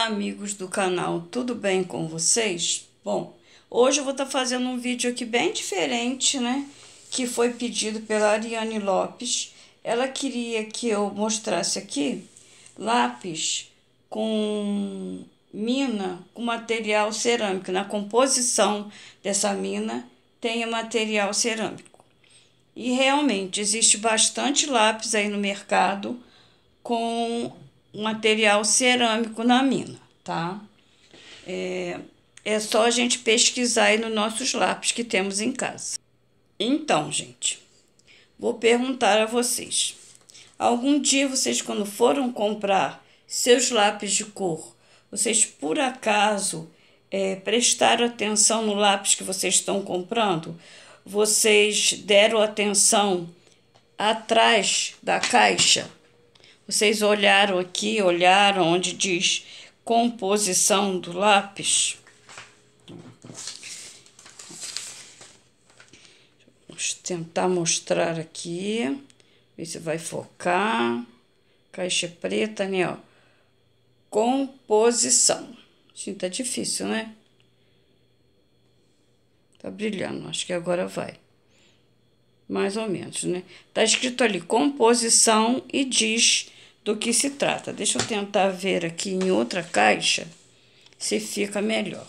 Olá, amigos do canal, tudo bem com vocês? Bom, hoje eu vou estar tá fazendo um vídeo aqui bem diferente, né? Que foi pedido pela Ariane Lopes. Ela queria que eu mostrasse aqui lápis com mina, com material cerâmico. Na composição dessa mina tem material cerâmico. E realmente existe bastante lápis aí no mercado com material cerâmico na mina, tá? É, é só a gente pesquisar aí nos nossos lápis que temos em casa. Então, gente, vou perguntar a vocês. Algum dia vocês, quando foram comprar seus lápis de cor, vocês por acaso é, prestaram atenção no lápis que vocês estão comprando? Vocês deram atenção atrás da caixa? Vocês olharam aqui, olharam onde diz composição do lápis. Vamos tentar mostrar aqui, ver se vai focar. Caixa preta, né? Ó. Composição. Sim, tá difícil, né? Tá brilhando, acho que agora vai. Mais ou menos, né? Tá escrito ali composição e diz do que se trata. Deixa eu tentar ver aqui em outra caixa se fica melhor.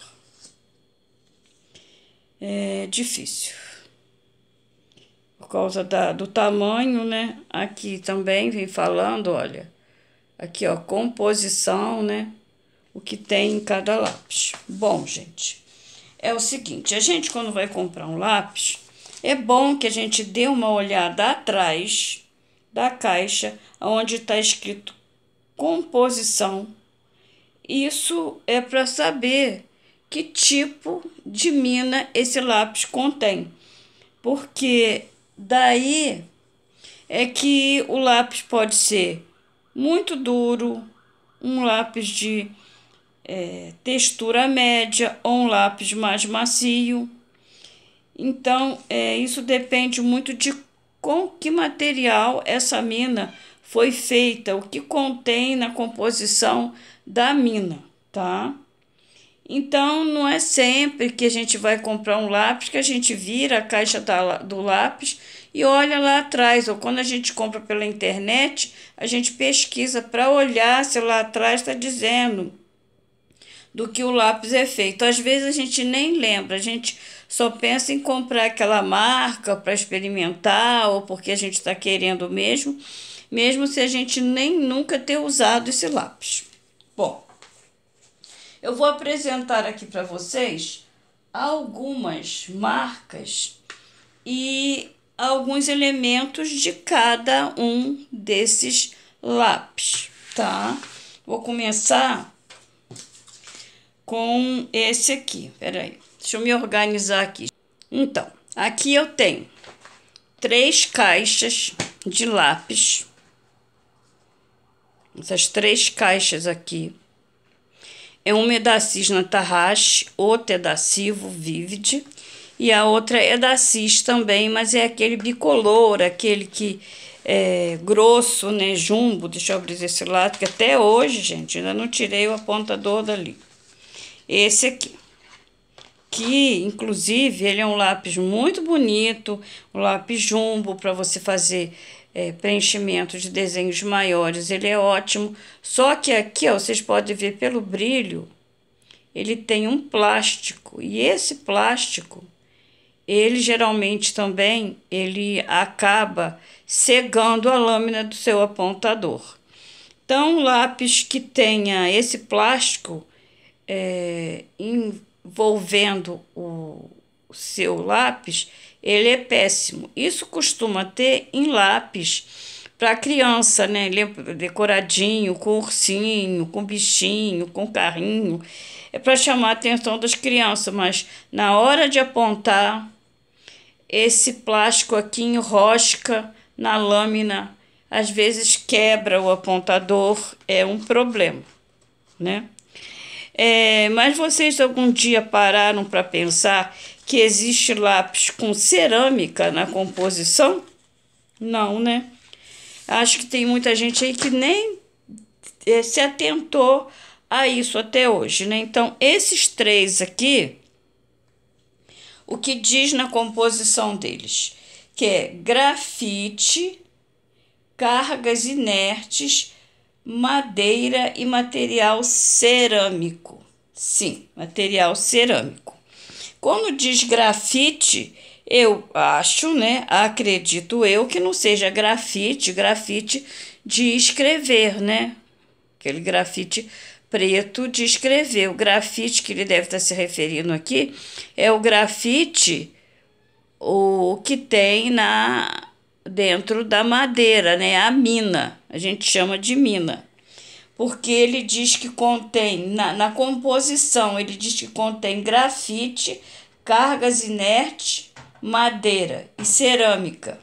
É difícil. Por causa da, do tamanho, né? Aqui também vem falando, olha. Aqui, ó, composição, né? O que tem em cada lápis. Bom, gente, é o seguinte. A gente, quando vai comprar um lápis, é bom que a gente dê uma olhada atrás da caixa onde está escrito composição. Isso é para saber que tipo de mina esse lápis contém, porque daí é que o lápis pode ser muito duro, um lápis de é, textura média ou um lápis mais macio. Então, é, isso depende muito de com que material essa mina foi feita, o que contém na composição da mina, tá? Então, não é sempre que a gente vai comprar um lápis que a gente vira a caixa da, do lápis e olha lá atrás, ou quando a gente compra pela internet, a gente pesquisa para olhar se lá atrás está dizendo do que o lápis é feito. Às vezes a gente nem lembra, a gente só pensa em comprar aquela marca para experimentar ou porque a gente está querendo mesmo, mesmo se a gente nem nunca ter usado esse lápis. Bom, eu vou apresentar aqui para vocês algumas marcas e alguns elementos de cada um desses lápis, tá? Vou começar com esse aqui, peraí. Deixa eu me organizar aqui. Então, aqui eu tenho três caixas de lápis. Essas três caixas aqui. É uma é da Cisna Tarrache, outra é da Civo Vivid e a outra é da Cis também, mas é aquele bicolor, aquele que é grosso, né, jumbo. Deixa eu abrir esse lado, que até hoje, gente, ainda não tirei o apontador dali. Esse aqui que inclusive ele é um lápis muito bonito, um lápis jumbo para você fazer é, preenchimento de desenhos maiores, ele é ótimo. Só que aqui, ó, vocês podem ver pelo brilho, ele tem um plástico e esse plástico ele geralmente também ele acaba cegando a lâmina do seu apontador. Então, um lápis que tenha esse plástico é, volvendo o seu lápis, ele é péssimo. Isso costuma ter em lápis para criança, né? É decoradinho, com ursinho, com bichinho, com carrinho. É para chamar a atenção das crianças, mas na hora de apontar, esse plástico aqui enrosca na lâmina, às vezes quebra o apontador, é um problema, né? É, mas vocês algum dia pararam para pensar que existe lápis com cerâmica na composição? Não, né? Acho que tem muita gente aí que nem é, se atentou a isso até hoje, né? Então, esses três aqui, o que diz na composição deles? Que é grafite, cargas inertes madeira e material cerâmico. Sim, material cerâmico. Quando diz grafite, eu acho, né? Acredito eu que não seja grafite, grafite de escrever, né? Aquele grafite preto de escrever. O grafite que ele deve estar se referindo aqui é o grafite o que tem na dentro da madeira, né? A mina, a gente chama de mina, porque ele diz que contém, na, na composição, ele diz que contém grafite, cargas inertes, madeira e cerâmica.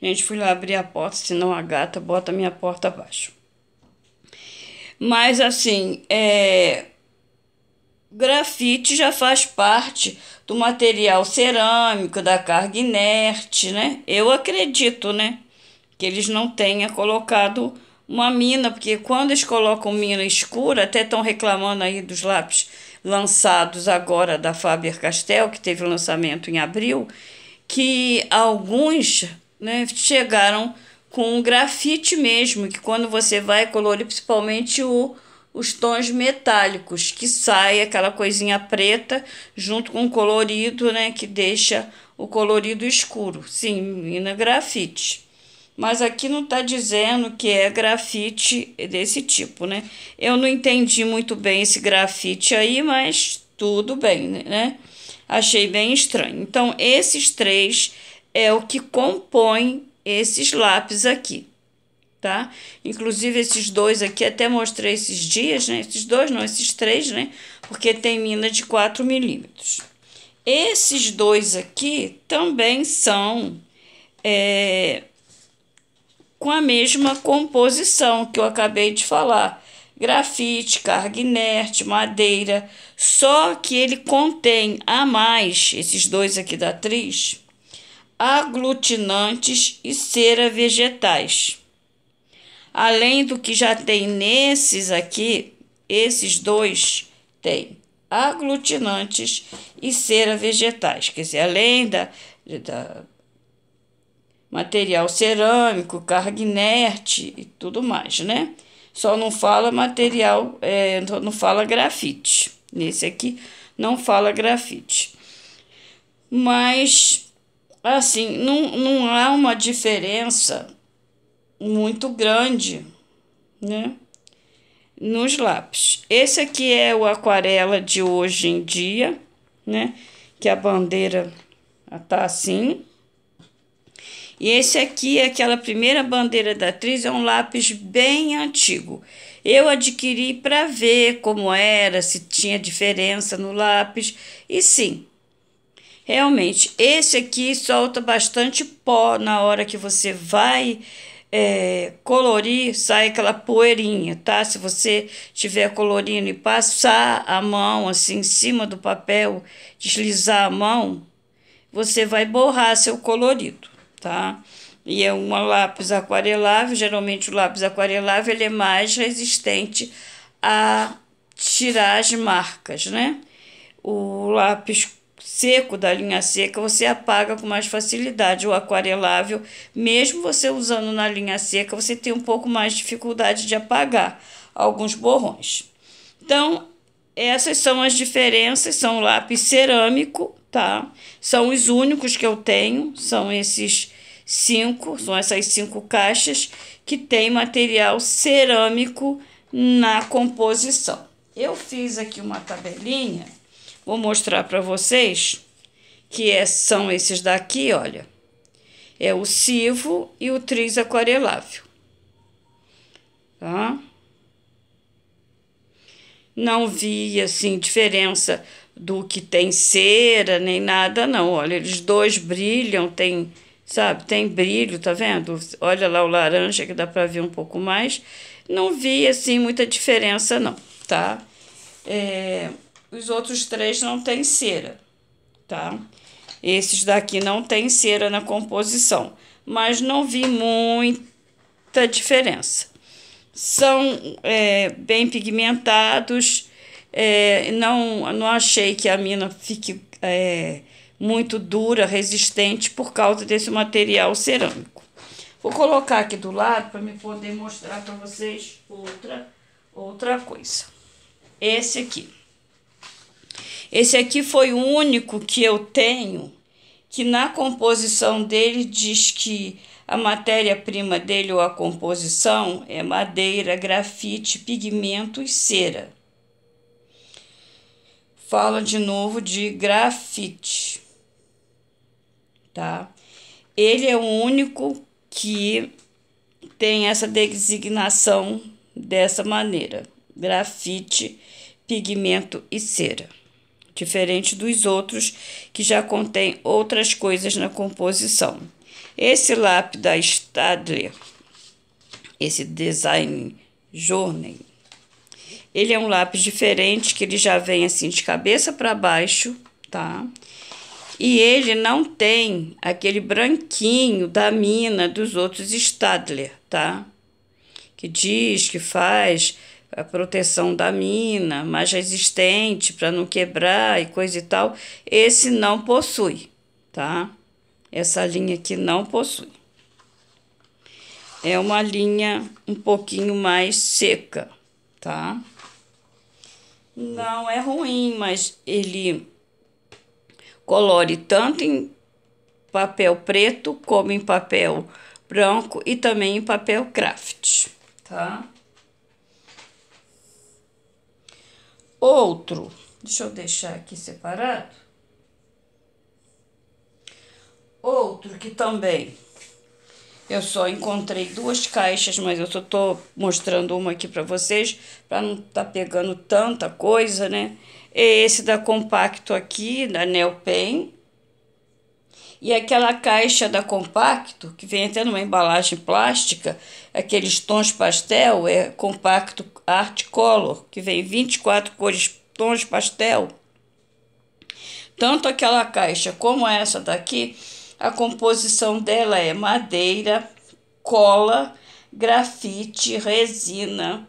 Gente, fui lá abrir a porta, senão a gata bota minha porta abaixo. Mas assim, é, grafite já faz parte do material cerâmico, da carga inerte, né? Eu acredito, né? Que eles não tenham colocado uma mina, porque quando eles colocam mina escura, até estão reclamando aí dos lápis lançados agora da Faber Castell, que teve lançamento em abril, que alguns né, chegaram com grafite mesmo, que quando você vai colorir principalmente o os tons metálicos, que sai aquela coisinha preta junto com o colorido, né, que deixa o colorido escuro. Sim, na grafite. Mas aqui não está dizendo que é grafite desse tipo, né? Eu não entendi muito bem esse grafite aí, mas tudo bem, né? Achei bem estranho. Então, esses três é o que compõe esses lápis aqui tá? Inclusive esses dois aqui, até mostrei esses dias, né? Esses dois não, esses três, né? Porque tem mina de 4 milímetros. Esses dois aqui também são é, com a mesma composição que eu acabei de falar. Grafite, carga inerte, madeira, só que ele contém a mais, esses dois aqui da atriz, aglutinantes e cera vegetais além do que já tem nesses aqui, esses dois têm aglutinantes e cera vegetais, quer dizer, além da, da material cerâmico, carga inerte e tudo mais, né? Só não fala material, é, não fala grafite. Nesse aqui não fala grafite. Mas, assim, não, não há uma diferença muito grande, né? Nos lápis. Esse aqui é o aquarela de hoje em dia, né? Que a bandeira tá assim. E esse aqui é aquela primeira bandeira da atriz, é um lápis bem antigo. Eu adquiri para ver como era, se tinha diferença no lápis. E sim, realmente, esse aqui solta bastante pó na hora que você vai é, colorir, sai aquela poeirinha, tá? Se você tiver colorindo e passar a mão assim em cima do papel, deslizar a mão, você vai borrar seu colorido, tá? E é um lápis aquarelável, geralmente o lápis aquarelável ele é mais resistente a tirar as marcas, né? O lápis seco da linha seca você apaga com mais facilidade. O aquarelável, mesmo você usando na linha seca, você tem um pouco mais de dificuldade de apagar alguns borrões. Então, essas são as diferenças, são lápis cerâmico, tá? São os únicos que eu tenho, são esses cinco, são essas cinco caixas que tem material cerâmico na composição. Eu fiz aqui uma tabelinha Vou mostrar para vocês que é, são esses daqui, olha. É o Civo e o Tris Aquarelável. Tá? Não vi, assim, diferença do que tem cera, nem nada, não. Olha, eles dois brilham, tem, sabe, tem brilho, tá vendo? Olha lá o laranja, que dá pra ver um pouco mais. Não vi, assim, muita diferença, não, tá? É os outros três não têm cera, tá? Esses daqui não tem cera na composição, mas não vi muita diferença. São é, bem pigmentados, é, não, não achei que a mina fique é, muito dura, resistente, por causa desse material cerâmico. Vou colocar aqui do lado para me poder mostrar para vocês outra, outra coisa. Esse aqui. Esse aqui foi o único que eu tenho que na composição dele diz que a matéria-prima dele ou a composição é madeira, grafite, pigmento e cera. Fala de novo de grafite, tá? Ele é o único que tem essa designação dessa maneira: grafite, pigmento e cera diferente dos outros que já contém outras coisas na composição. Esse lápis da Stadler, esse design journey, ele é um lápis diferente que ele já vem assim de cabeça para baixo, tá? E ele não tem aquele branquinho da mina dos outros Stadler, tá? Que diz que faz a proteção da mina, mais resistente para não quebrar e coisa e tal. Esse não possui, tá? Essa linha aqui não possui. É uma linha um pouquinho mais seca, tá? Não é ruim, mas ele colore tanto em papel preto como em papel branco e também em papel craft, tá? Outro, deixa eu deixar aqui separado. Outro que também eu só encontrei duas caixas, mas eu só tô mostrando uma aqui para vocês, para não tá pegando tanta coisa, né? É esse da Compacto aqui, da Neopen. E aquela caixa da Compacto, que vem até numa embalagem plástica, aqueles tons pastel, é compacto art color, que vem 24 cores, tons pastel. Tanto aquela caixa como essa daqui, a composição dela é madeira, cola, grafite, resina,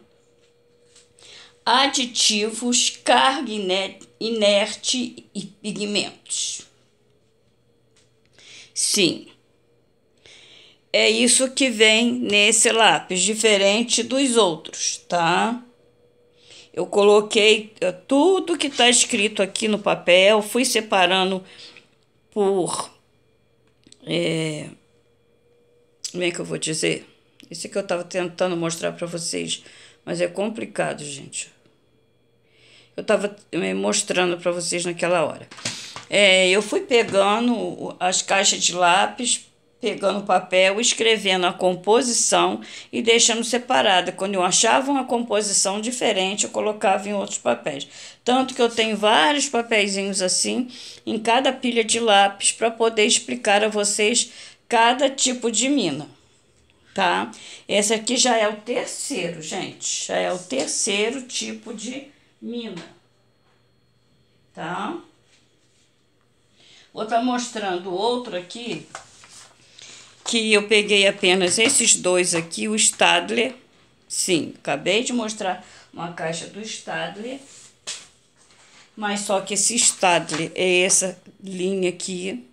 aditivos, carga inerte e pigmentos. Sim, é isso que vem nesse lápis, diferente dos outros, tá? Eu coloquei eh, tudo que tá escrito aqui no papel, fui separando por. É, como é que eu vou dizer? Isso que eu tava tentando mostrar para vocês, mas é complicado, gente. Eu tava eh, mostrando para vocês naquela hora. É, eu fui pegando as caixas de lápis pegando o papel, escrevendo a composição e deixando separada. Quando eu achava uma composição diferente, eu colocava em outros papéis. Tanto que eu tenho vários papeizinhos assim em cada pilha de lápis para poder explicar a vocês cada tipo de mina, tá? Esse aqui já é o terceiro, gente. Já é o terceiro tipo de mina, tá? Vou estar tá mostrando outro aqui que eu peguei apenas esses dois aqui, o Stadler. Sim, acabei de mostrar uma caixa do Stadler. Mas só que esse Stadler é essa linha aqui.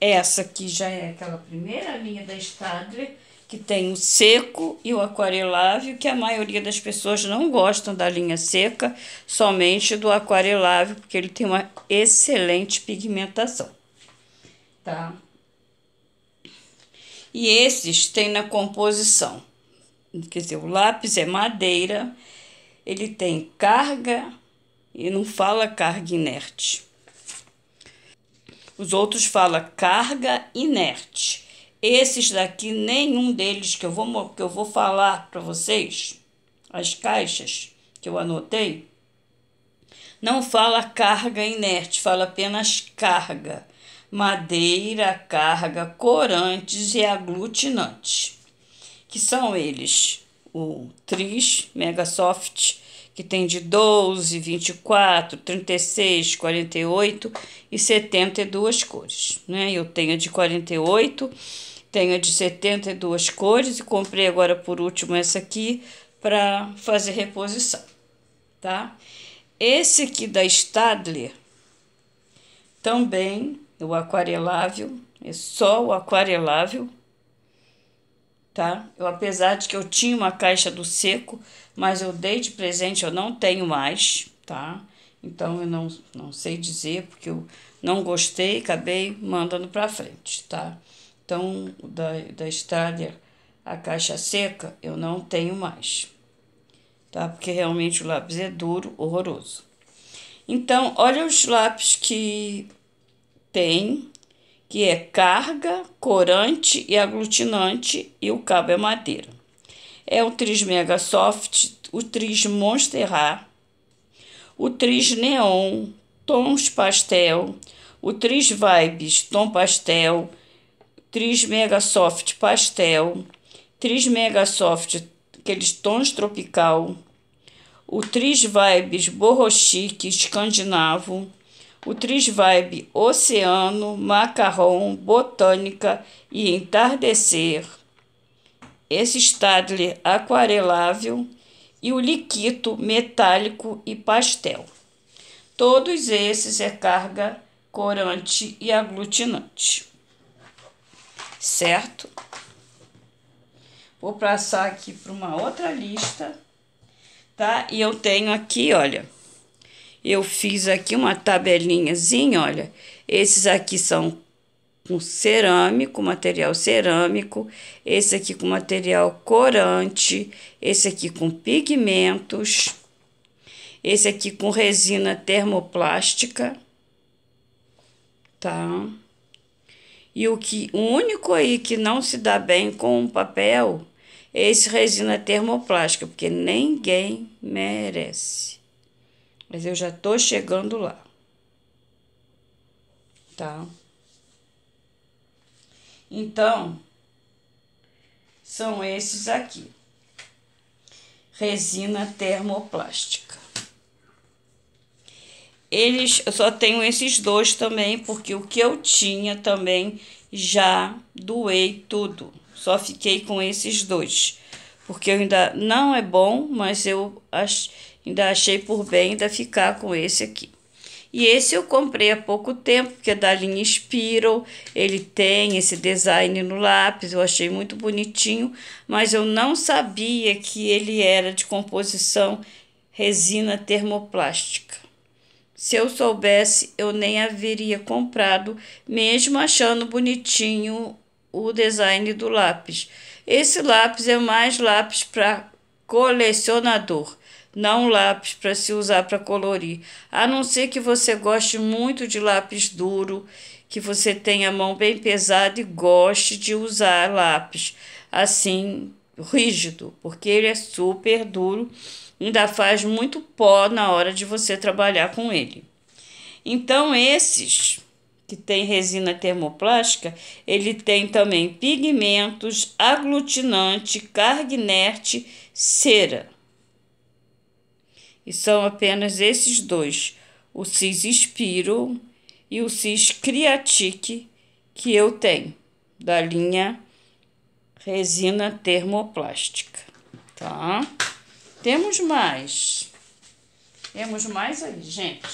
Essa aqui já é aquela primeira linha da Stadler, que tem o seco e o aquarelável, que a maioria das pessoas não gostam da linha seca, somente do aquarelável, porque ele tem uma excelente pigmentação. Tá? e esses têm na composição. Quer dizer, o lápis é madeira, ele tem carga e não fala carga inerte. Os outros fala carga inerte. Esses daqui, nenhum deles que eu vou, que eu vou falar para vocês, as caixas que eu anotei, não fala carga inerte, fala apenas carga madeira, carga, corantes e aglutinantes, que são eles o Tris Megasoft, que tem de 12, 24, 36, 48 e 72 cores. Né? Eu tenho a de 48, tenho a de 72 cores e comprei agora por último essa aqui para fazer reposição, tá? Esse aqui da Stadler também o aquarelável, é só o aquarelável, tá? Eu, apesar de que eu tinha uma caixa do seco, mas eu dei de presente, eu não tenho mais, tá? Então eu não, não sei dizer, porque eu não gostei, acabei mandando para frente, tá? Então, da, da Strader, a caixa seca, eu não tenho mais, tá? Porque realmente o lápis é duro, horroroso. Então, olha os lápis que tem, que é carga, corante e aglutinante, e o cabo é madeira. É o Tris Mega Soft, o Tris Monsterra, o Tris Neon, tons pastel, o Tris Vibes, tom pastel, Tris Mega Soft pastel, Tris Mega Soft, aqueles tons tropical, o Tris Vibes borrochique escandinavo, o Trisvibe Oceano, Macarrão, Botânica e Entardecer, esse Stadler aquarelável e o liquito metálico e pastel. Todos esses é carga corante e aglutinante. Certo? Vou passar aqui para uma outra lista, tá? E eu tenho aqui, olha, eu fiz aqui uma tabelinhazinha, olha. Esses aqui são com cerâmico, material cerâmico, esse aqui com material corante, esse aqui com pigmentos, esse aqui com resina termoplástica, tá? E o que o único aí que não se dá bem com o papel é esse resina termoplástica, porque ninguém merece. Mas eu já tô chegando lá. Tá? Então, são esses aqui. Resina termoplástica. Eles, eu só tenho esses dois também, porque o que eu tinha também já doei tudo. Só fiquei com esses dois. Porque eu ainda não é bom, mas eu acho Ainda achei por bem ainda ficar com esse aqui. E esse eu comprei há pouco tempo, porque é da linha Spiral. Ele tem esse design no lápis, eu achei muito bonitinho, mas eu não sabia que ele era de composição resina termoplástica. Se eu soubesse, eu nem haveria comprado, mesmo achando bonitinho o design do lápis. Esse lápis é mais lápis para colecionador não lápis para se usar para colorir, a não ser que você goste muito de lápis duro, que você tenha a mão bem pesada e goste de usar lápis assim rígido, porque ele é super duro, ainda faz muito pó na hora de você trabalhar com ele. Então esses que tem resina termoplástica, ele tem também pigmentos, aglutinante, cargnerte, cera. E são apenas esses dois, o cis Spiron e o cis Creatic que eu tenho, da linha resina termoplástica, tá? Temos mais. Temos mais aí, gente.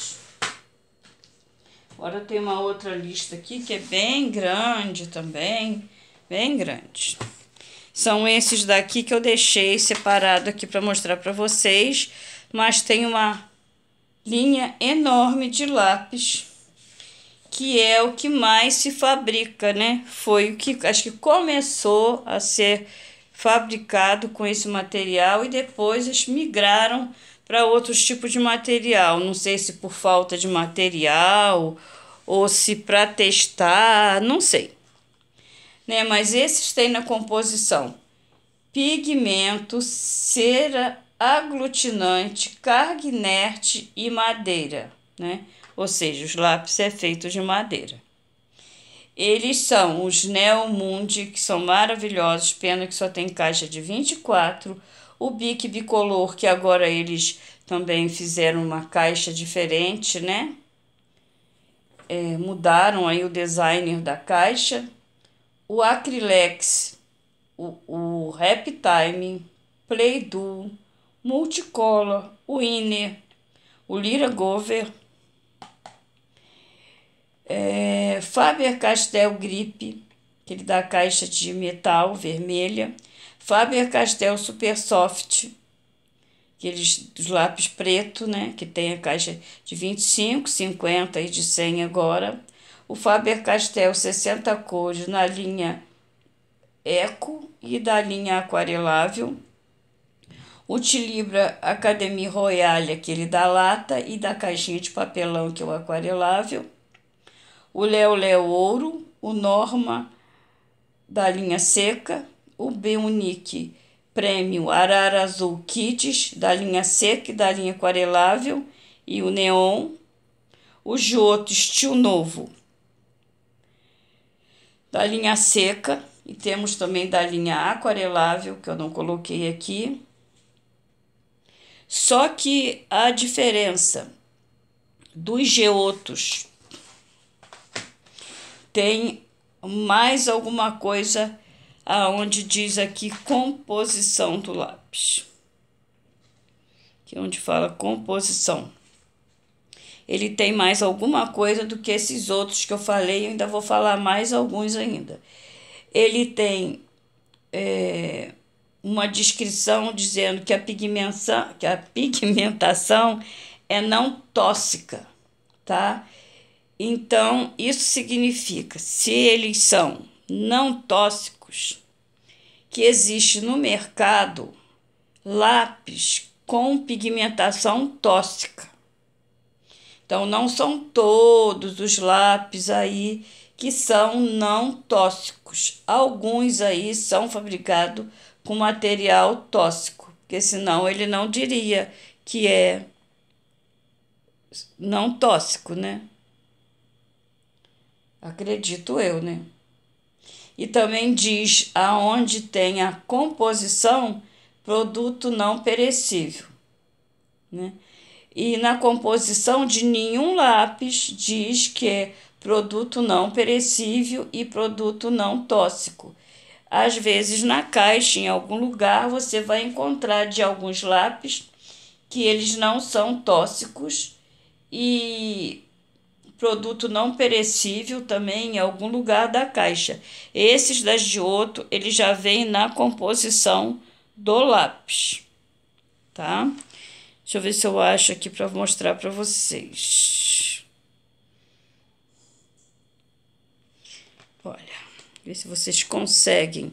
Agora tem uma outra lista aqui que é bem grande também, bem grande. São esses daqui que eu deixei separado aqui para mostrar para vocês mas tem uma linha enorme de lápis, que é o que mais se fabrica, né? Foi o que acho que começou a ser fabricado com esse material e depois eles migraram para outros tipos de material. Não sei se por falta de material ou se para testar, não sei. Né? Mas esses têm na composição pigmento, cera aglutinante, carga inerte e madeira, né? Ou seja, os lápis é feitos de madeira. Eles são os Mundi, que são maravilhosos, pena que só tem caixa de 24. O Bic Bicolor, que agora eles também fizeram uma caixa diferente, né? É, mudaram aí o designer da caixa. O Acrylex, o, o Rap Time, Play Duo, Multicolor, o Inner, o Lira Gover, é, Faber Castell Grip, que ele dá caixa de metal vermelha, Faber Castell Super Soft, aqueles dos lápis preto, né, que tem a caixa de 25, 50 e de 100 agora, o Faber Castell 60 cores na linha Eco e da linha Aquarelável Utilibra Academia Royale, aquele da lata e da caixinha de papelão que é o aquarelável. O Léo Léo Ouro, o Norma da linha seca, o Beunique Prêmio Arara Azul Kids da linha seca e da linha aquarelável e o Neon, o Joto Estilo Novo da linha seca e temos também da linha aquarelável que eu não coloquei aqui só que a diferença dos geotos tem mais alguma coisa aonde diz aqui composição do lápis. Que é onde fala composição. Ele tem mais alguma coisa do que esses outros que eu falei, eu ainda vou falar mais alguns ainda. Ele tem é, uma descrição dizendo que a pigmentação, que a pigmentação é não tóxica, tá? Então, isso significa, se eles são não tóxicos, que existe no mercado lápis com pigmentação tóxica. Então, não são todos os lápis aí que são não tóxicos. Alguns aí são fabricados com material tóxico, porque senão ele não diria que é não tóxico, né? Acredito eu, né? E também diz aonde tem a composição produto não perecível, né? E na composição de nenhum lápis diz que é produto não perecível e produto não tóxico às vezes, na caixa, em algum lugar, você vai encontrar de alguns lápis que eles não são tóxicos e produto não perecível também em algum lugar da caixa. Esses das de outro ele já vem na composição do lápis, tá? Deixa eu ver se eu acho aqui para mostrar para vocês. ver se vocês conseguem.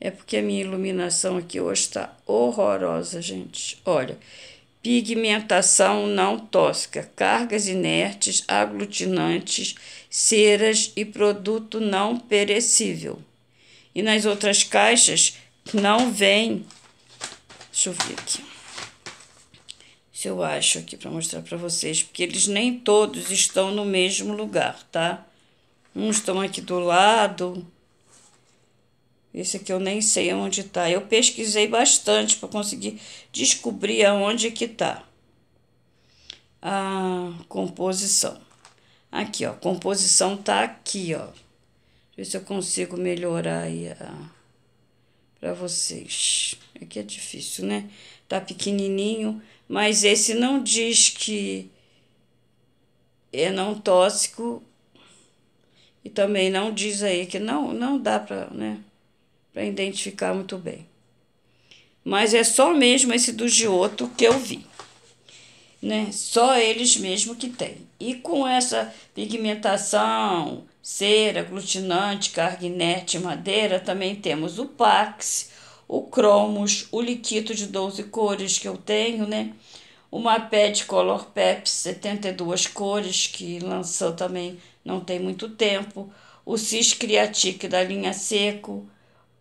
É porque a minha iluminação aqui hoje está horrorosa, gente. Olha, pigmentação não tóxica, cargas inertes, aglutinantes, ceras e produto não perecível. E nas outras caixas não vem. Deixa eu ver aqui. Se eu acho aqui para mostrar para vocês, porque eles nem todos estão no mesmo lugar, tá? Uns estão aqui do lado, esse aqui eu nem sei onde tá. Eu pesquisei bastante para conseguir descobrir aonde que tá a composição. Aqui, ó, composição tá aqui, ó. Deixa eu ver se eu consigo melhorar aí a para vocês. Aqui é difícil, né? Tá pequenininho, mas esse não diz que é não tóxico e também não diz aí que não não dá para, né? para identificar muito bem. Mas é só mesmo esse do Gioto que eu vi. Né? Só eles mesmo que tem E com essa pigmentação, cera, glutinante, carguinete, madeira, também temos o Pax, o Cromos, o liquito de 12 cores que eu tenho, né? O Maped Color Pep, 72 cores, que lançou também não tem muito tempo. O Cis Criatic da linha Seco,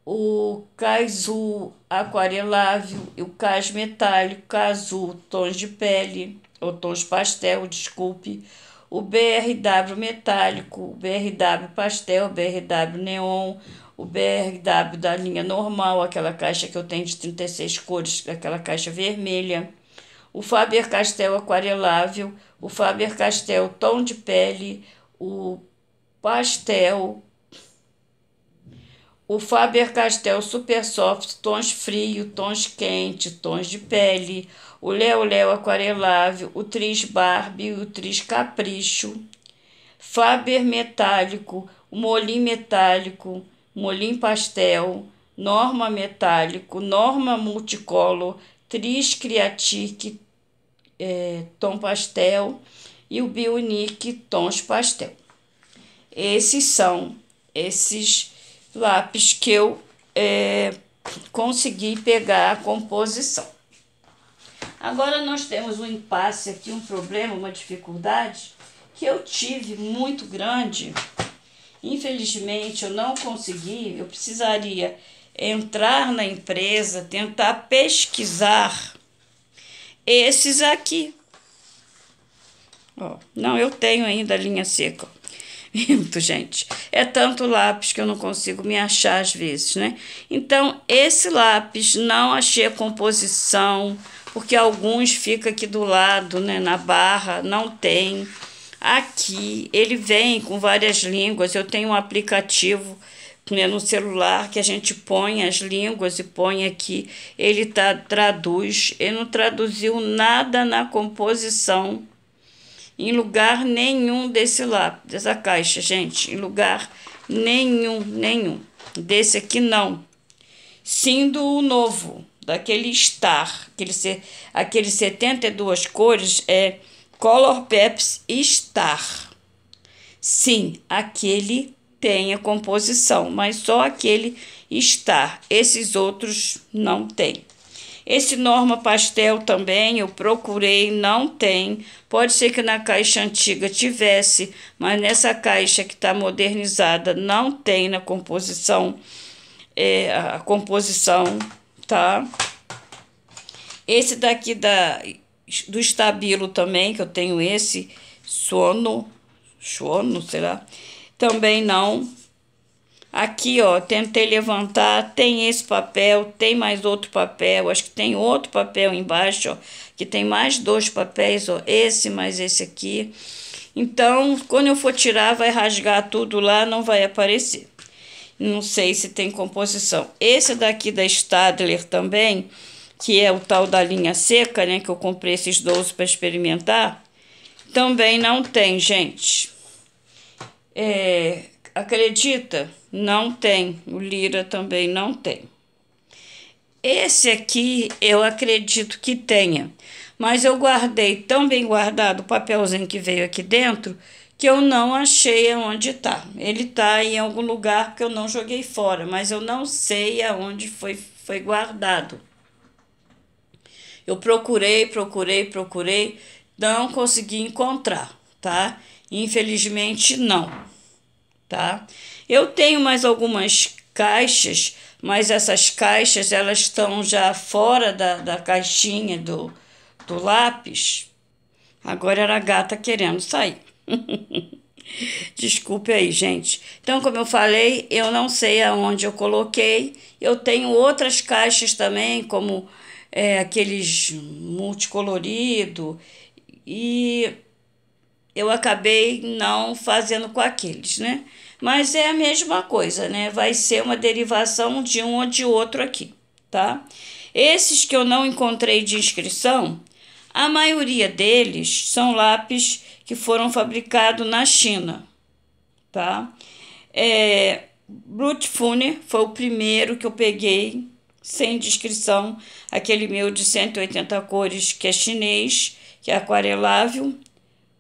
o caizu aquarelável e o cais metálico, azul, tons de pele, ou tons pastel, desculpe, o BRW metálico, o BRW pastel, o BRW neon, o BRW da linha normal, aquela caixa que eu tenho de 36 cores, aquela caixa vermelha, o Faber Castell aquarelável, o Faber Castell tom de pele, o pastel, o Faber-Castell Super Soft, tons frio, tons quente, tons de pele, o Léo Léo aquarelável, o Tris Barbie, o Tris Capricho, Faber metálico, o Molim metálico, Molim pastel, Norma metálico, Norma multicolor, Tris creatique é, tom pastel e o Bionic tons pastel. Esses são esses lápis que eu é, consegui pegar a composição. Agora nós temos um impasse aqui, um problema, uma dificuldade que eu tive muito grande. Infelizmente eu não consegui, eu precisaria entrar na empresa, tentar pesquisar esses aqui. Ó, não, eu tenho ainda a linha seca. Minto, gente. É tanto lápis que eu não consigo me achar às vezes, né? Então, esse lápis, não achei a composição, porque alguns fica aqui do lado, né? Na barra, não tem. Aqui, ele vem com várias línguas. Eu tenho um aplicativo né, no celular que a gente põe as línguas e põe aqui. Ele tá, traduz. Ele não traduziu nada na composição em lugar nenhum desse lá dessa caixa, gente, em lugar nenhum, nenhum. Desse aqui não. sim o novo, daquele Star, aquele, aquele 72 cores é Color Peps Star. Sim, aquele tem a composição, mas só aquele Star. Esses outros não tem. Esse norma pastel também eu procurei, não tem. Pode ser que na caixa antiga tivesse, mas nessa caixa que está modernizada não tem na composição, é, a composição, tá? Esse daqui da, do estabilo também, que eu tenho esse, sono, sono, será? Também não Aqui, ó, tentei levantar, tem esse papel, tem mais outro papel, acho que tem outro papel embaixo, ó, que tem mais dois papéis, ó, esse mais esse aqui. Então, quando eu for tirar, vai rasgar tudo lá, não vai aparecer. Não sei se tem composição. Esse daqui da Stadler também, que é o tal da linha seca, né, que eu comprei esses 12 para experimentar, também não tem, gente. É, acredita? Não tem. O Lira também não tem. Esse aqui eu acredito que tenha, mas eu guardei tão bem guardado o papelzinho que veio aqui dentro que eu não achei aonde tá. Ele tá em algum lugar que eu não joguei fora, mas eu não sei aonde foi, foi guardado. Eu procurei, procurei, procurei, não consegui encontrar, tá? Infelizmente não tá? Eu tenho mais algumas caixas, mas essas caixas elas estão já fora da, da caixinha do, do lápis. Agora era a gata querendo sair. Desculpe aí, gente. Então, como eu falei, eu não sei aonde eu coloquei. Eu tenho outras caixas também, como é, aqueles multicolorido e eu acabei não fazendo com aqueles, né? Mas é a mesma coisa, né? Vai ser uma derivação de um ou de outro aqui, tá? Esses que eu não encontrei de inscrição, a maioria deles são lápis que foram fabricados na China, tá? É, Blutfuner foi o primeiro que eu peguei sem descrição, aquele meu de 180 cores que é chinês, que é aquarelável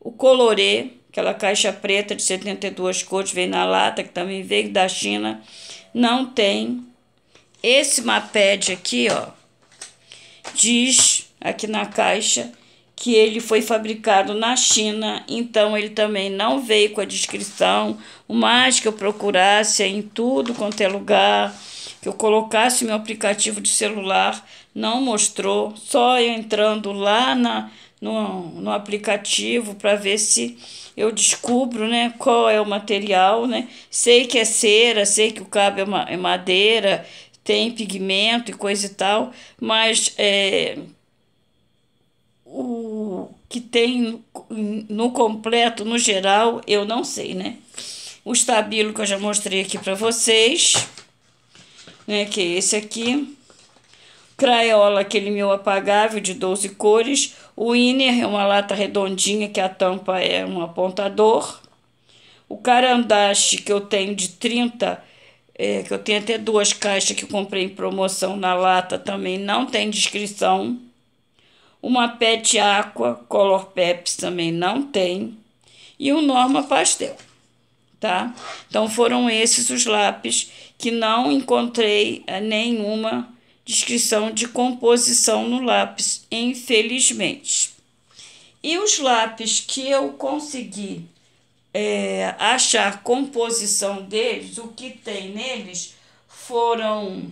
o colorê, aquela caixa preta de 72 cores, veio na lata, que também veio da China, não tem. Esse maped aqui, ó, diz aqui na caixa que ele foi fabricado na China, então ele também não veio com a descrição. O mais que eu procurasse em tudo quanto é lugar, que eu colocasse meu aplicativo de celular, não mostrou, só eu entrando lá na no, no aplicativo para ver se eu descubro né, qual é o material. Né? Sei que é cera, sei que o cabo é, ma é madeira, tem pigmento e coisa e tal, mas é, o que tem no completo, no geral, eu não sei, né? O estabilo que eu já mostrei aqui para vocês, né? Que é esse aqui. Craiola, aquele meu apagável de 12 cores. O inner é uma lata redondinha que a tampa é um apontador. O carandache que eu tenho de 30, é, que eu tenho até duas caixas que comprei em promoção na lata também, não tem descrição. Uma pet aqua, color peps também não tem. E o norma pastel, tá? Então foram esses os lápis que não encontrei é, nenhuma descrição de composição no lápis, infelizmente. E os lápis que eu consegui é, achar composição deles, o que tem neles, foram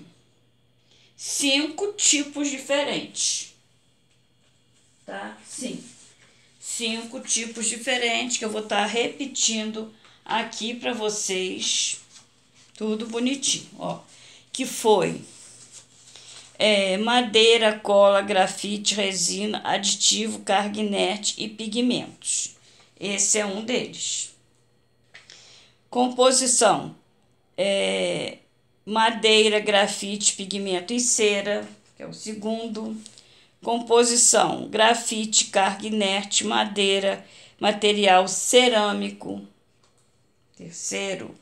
cinco tipos diferentes. Tá? Sim. Cinco tipos diferentes que eu vou estar tá repetindo aqui para vocês. Tudo bonitinho, ó. Que foi é, madeira, cola, grafite, resina, aditivo, inerte e pigmentos. Esse é um deles. Composição: é, madeira, grafite, pigmento e cera, que é o segundo. Composição: grafite, inerte, madeira, material cerâmico. Terceiro,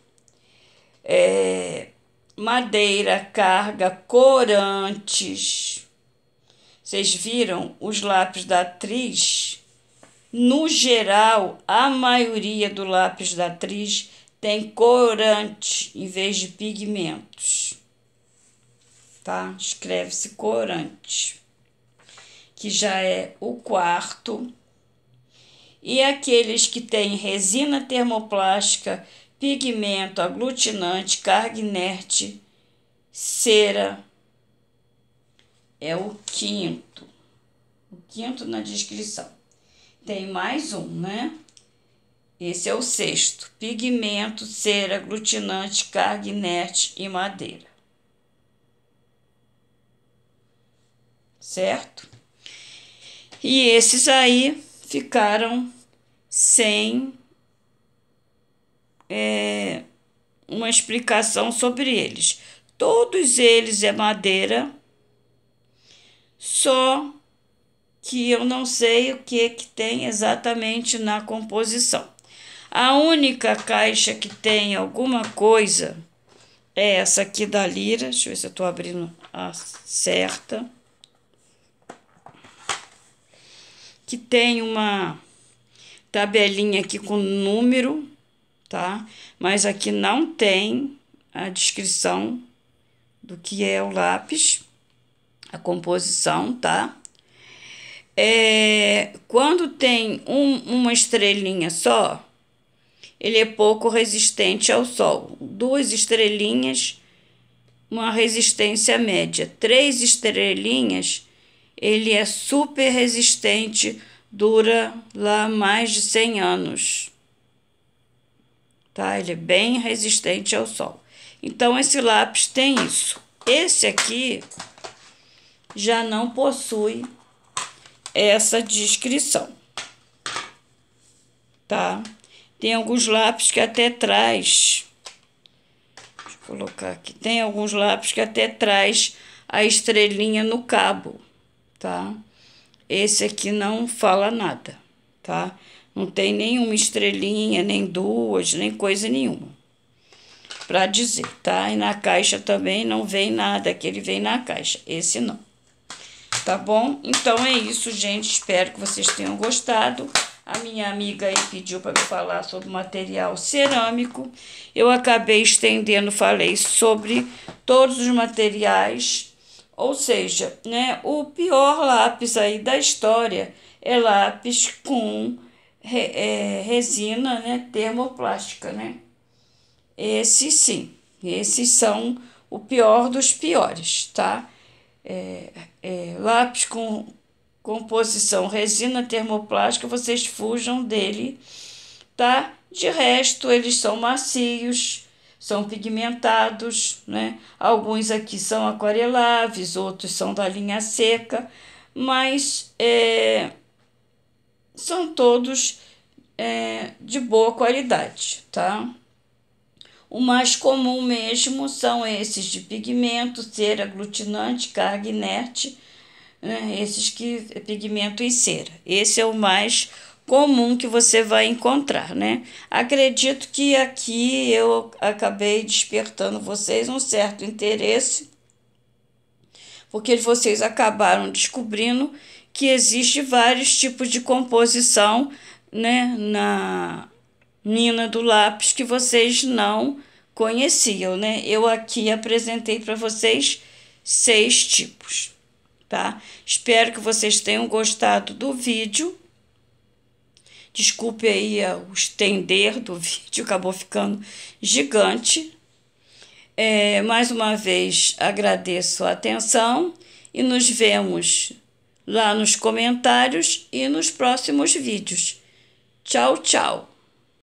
é, madeira, carga, corantes. Vocês viram os lápis da atriz? No geral, a maioria do lápis da atriz tem corante em vez de pigmentos. Tá? Escreve-se corante, que já é o quarto. E aqueles que têm resina termoplástica pigmento aglutinante, carga inerte, cera. É o quinto. O quinto na descrição. Tem mais um, né? Esse é o sexto: pigmento, cera, aglutinante, carga inerte e madeira. Certo? E esses aí ficaram sem é, uma explicação sobre eles. Todos eles é madeira, só que eu não sei o que, que tem exatamente na composição. A única caixa que tem alguma coisa é essa aqui da Lira. Deixa eu ver se eu estou abrindo a certa. Que tem uma tabelinha aqui com número tá? Mas aqui não tem a descrição do que é o lápis, a composição, tá? É, quando tem um, uma estrelinha só, ele é pouco resistente ao sol. Duas estrelinhas, uma resistência média. Três estrelinhas, ele é super resistente, dura lá mais de 100 anos tá? Ele é bem resistente ao sol. Então, esse lápis tem isso. Esse aqui já não possui essa descrição, tá? Tem alguns lápis que até traz, deixa eu colocar aqui, tem alguns lápis que até traz a estrelinha no cabo, tá? Esse aqui não fala nada, tá? Não tem nenhuma estrelinha, nem duas, nem coisa nenhuma. Para dizer, tá? E na caixa também não vem nada, que ele vem na caixa. Esse não. Tá bom? Então é isso, gente. Espero que vocês tenham gostado. A minha amiga aí pediu para me falar sobre material cerâmico. Eu acabei estendendo, falei sobre todos os materiais. Ou seja, né, o pior lápis aí da história é lápis com re, é, resina, né? Termoplástica, né? Esses sim, esses são o pior dos piores, tá? É, é, lápis com composição resina termoplástica, vocês fujam dele, tá? De resto, eles são macios, são pigmentados, né? Alguns aqui são aquareláveis, outros são da linha seca, mas é, são todos é, de boa qualidade, tá? O mais comum mesmo são esses de pigmento, cera aglutinante, carga inerte, né? esses que é pigmento e cera. Esse é o mais comum que você vai encontrar, né? Acredito que aqui eu acabei despertando vocês um certo interesse, porque vocês acabaram descobrindo que existe vários tipos de composição né, na mina do lápis que vocês não conheciam, né? Eu aqui apresentei para vocês seis tipos, tá? Espero que vocês tenham gostado do vídeo. Desculpe aí o estender do vídeo, acabou ficando gigante. É, mais uma vez agradeço a atenção e nos vemos lá nos comentários e nos próximos vídeos. Tchau, tchau!